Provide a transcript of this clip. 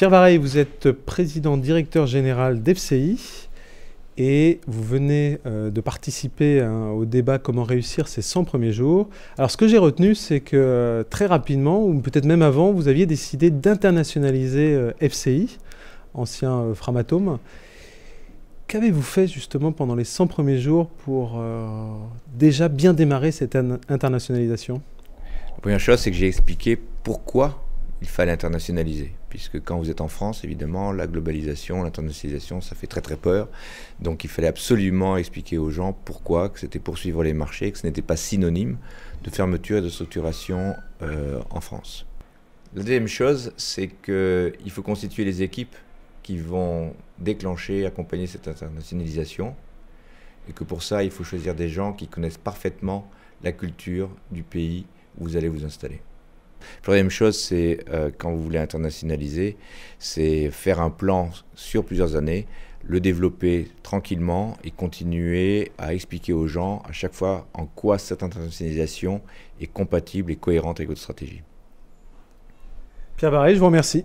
Pierre Vareille, vous êtes président directeur général d'FCI et vous venez euh, de participer hein, au débat Comment réussir ces 100 premiers jours. Alors ce que j'ai retenu, c'est que euh, très rapidement, ou peut-être même avant, vous aviez décidé d'internationaliser euh, FCI, ancien Framatome. Qu'avez-vous fait justement pendant les 100 premiers jours pour déjà bien démarrer cette internationalisation La première chose, c'est que j'ai expliqué pourquoi il fallait internationaliser, puisque quand vous êtes en France, évidemment, la globalisation, l'internationalisation, ça fait très très peur. Donc il fallait absolument expliquer aux gens pourquoi, que c'était poursuivre les marchés, que ce n'était pas synonyme de fermeture et de structuration euh, en France. La deuxième chose, c'est qu'il faut constituer les équipes qui vont déclencher, accompagner cette internationalisation, et que pour ça, il faut choisir des gens qui connaissent parfaitement la culture du pays où vous allez vous installer. La troisième chose, c'est euh, quand vous voulez internationaliser, c'est faire un plan sur plusieurs années, le développer tranquillement et continuer à expliquer aux gens à chaque fois en quoi cette internationalisation est compatible et cohérente avec votre stratégie. Pierre Barré, je vous remercie.